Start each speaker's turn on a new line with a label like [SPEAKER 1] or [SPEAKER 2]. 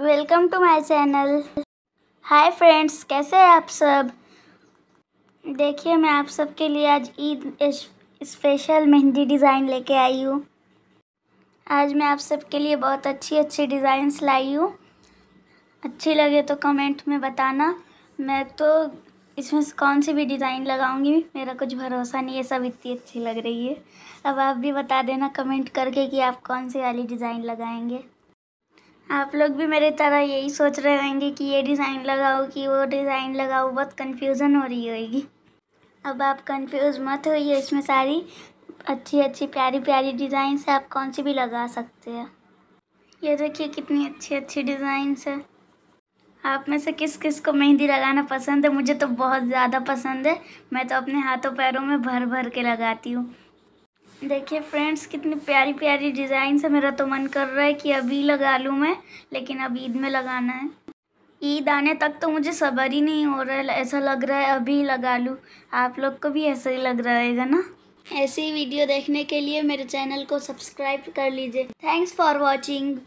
[SPEAKER 1] welcome to my channel hi friends कैसे हैं आप सब देखिए मैं आप सबके लिए आज ईद स्पेशल मेहंदी डिज़ाइन लेके आई हूँ आज मैं आप सबके लिए बहुत अच्छी अच्छी डिज़ाइंस लाई हूँ अच्छी लगे तो कमेंट में बताना मैं तो इसमें कौन सी भी डिज़ाइन लगाऊंगी मेरा कुछ भरोसा नहीं है सब इतनी अच्छी लग रही है अब आप भी बता देना कमेंट करके कि आप कौन सी वाली डिज़ाइन लगाएंगे आप लोग भी मेरी तरह यही सोच रहे होंगे कि ये डिज़ाइन लगाओ कि वो डिज़ाइन लगाओ बहुत कंफ्यूजन हो रही होगी अब आप कंफ्यूज मत होइए इसमें सारी अच्छी अच्छी प्यारी प्यारी डिज़ाइन से आप कौन सी भी लगा सकते हैं ये देखिए कितनी अच्छी अच्छी डिज़ाइन है आप में से किस किस को मेहंदी लगाना पसंद है मुझे तो बहुत ज़्यादा पसंद है मैं तो अपने हाथों पैरों में भर भर के लगाती हूँ देखिए फ्रेंड्स कितनी प्यारी प्यारी डिज़ाइन से मेरा तो मन कर रहा है कि अभी लगा लूँ मैं लेकिन अब ईद में लगाना है ईद आने तक तो मुझे सबर ही नहीं हो रहा है ऐसा लग रहा है अभी लगा लूँ आप लोग को भी ऐसा ही लग रहेगा ना ऐसी वीडियो देखने के लिए मेरे चैनल को सब्सक्राइब कर लीजिए थैंक्स फॉर वॉचिंग